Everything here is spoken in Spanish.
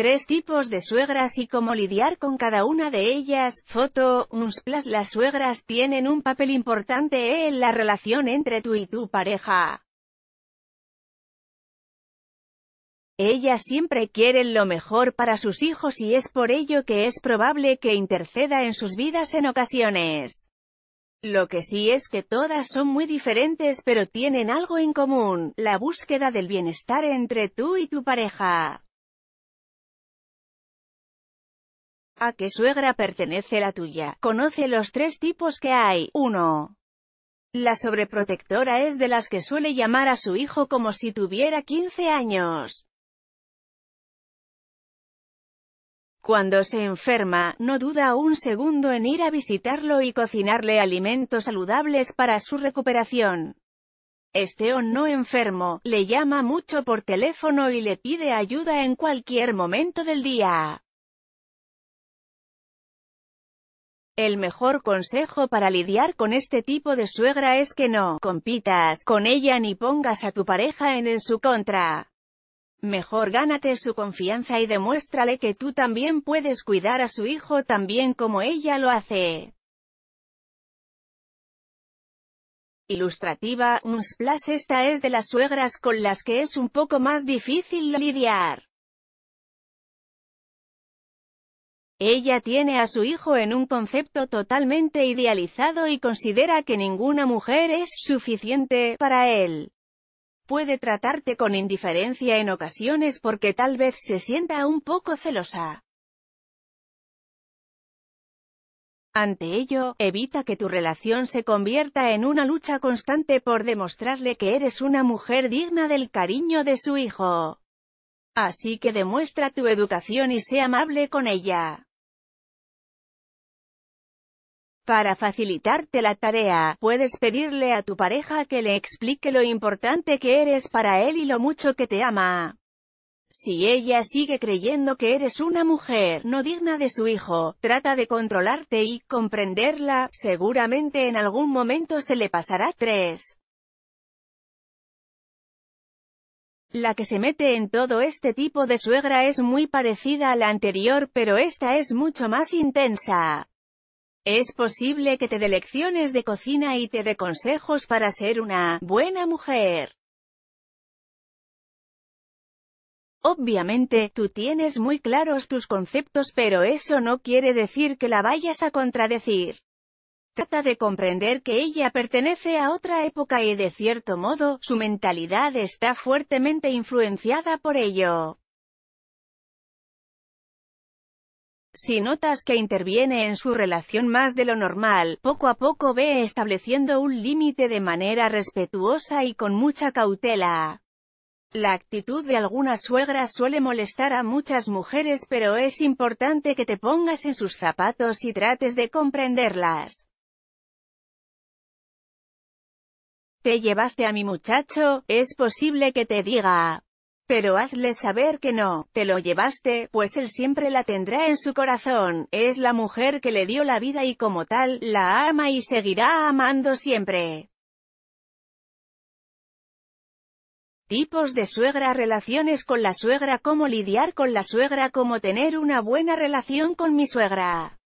Tres tipos de suegras y cómo lidiar con cada una de ellas. Foto, unsplash Las suegras tienen un papel importante en la relación entre tú y tu pareja. Ellas siempre quieren lo mejor para sus hijos y es por ello que es probable que interceda en sus vidas en ocasiones. Lo que sí es que todas son muy diferentes pero tienen algo en común, la búsqueda del bienestar entre tú y tu pareja. ¿A qué suegra pertenece la tuya? Conoce los tres tipos que hay. 1. La sobreprotectora es de las que suele llamar a su hijo como si tuviera 15 años. Cuando se enferma, no duda un segundo en ir a visitarlo y cocinarle alimentos saludables para su recuperación. Este no enfermo, le llama mucho por teléfono y le pide ayuda en cualquier momento del día. El mejor consejo para lidiar con este tipo de suegra es que no compitas con ella ni pongas a tu pareja en, en su contra. Mejor gánate su confianza y demuéstrale que tú también puedes cuidar a su hijo tan bien como ella lo hace. Ilustrativa, un splash esta es de las suegras con las que es un poco más difícil lidiar. Ella tiene a su hijo en un concepto totalmente idealizado y considera que ninguna mujer es suficiente para él. Puede tratarte con indiferencia en ocasiones porque tal vez se sienta un poco celosa. Ante ello, evita que tu relación se convierta en una lucha constante por demostrarle que eres una mujer digna del cariño de su hijo. Así que demuestra tu educación y sé amable con ella. Para facilitarte la tarea, puedes pedirle a tu pareja que le explique lo importante que eres para él y lo mucho que te ama. Si ella sigue creyendo que eres una mujer no digna de su hijo, trata de controlarte y comprenderla, seguramente en algún momento se le pasará Tres. La que se mete en todo este tipo de suegra es muy parecida a la anterior pero esta es mucho más intensa. Es posible que te dé lecciones de cocina y te dé consejos para ser una buena mujer. Obviamente, tú tienes muy claros tus conceptos pero eso no quiere decir que la vayas a contradecir. Trata de comprender que ella pertenece a otra época y de cierto modo, su mentalidad está fuertemente influenciada por ello. Si notas que interviene en su relación más de lo normal, poco a poco ve estableciendo un límite de manera respetuosa y con mucha cautela. La actitud de algunas suegras suele molestar a muchas mujeres pero es importante que te pongas en sus zapatos y trates de comprenderlas. Te llevaste a mi muchacho, es posible que te diga, pero hazle saber que no, te lo llevaste, pues él siempre la tendrá en su corazón, es la mujer que le dio la vida y como tal, la ama y seguirá amando siempre. Tipos de suegra Relaciones con la suegra Cómo lidiar con la suegra Cómo tener una buena relación con mi suegra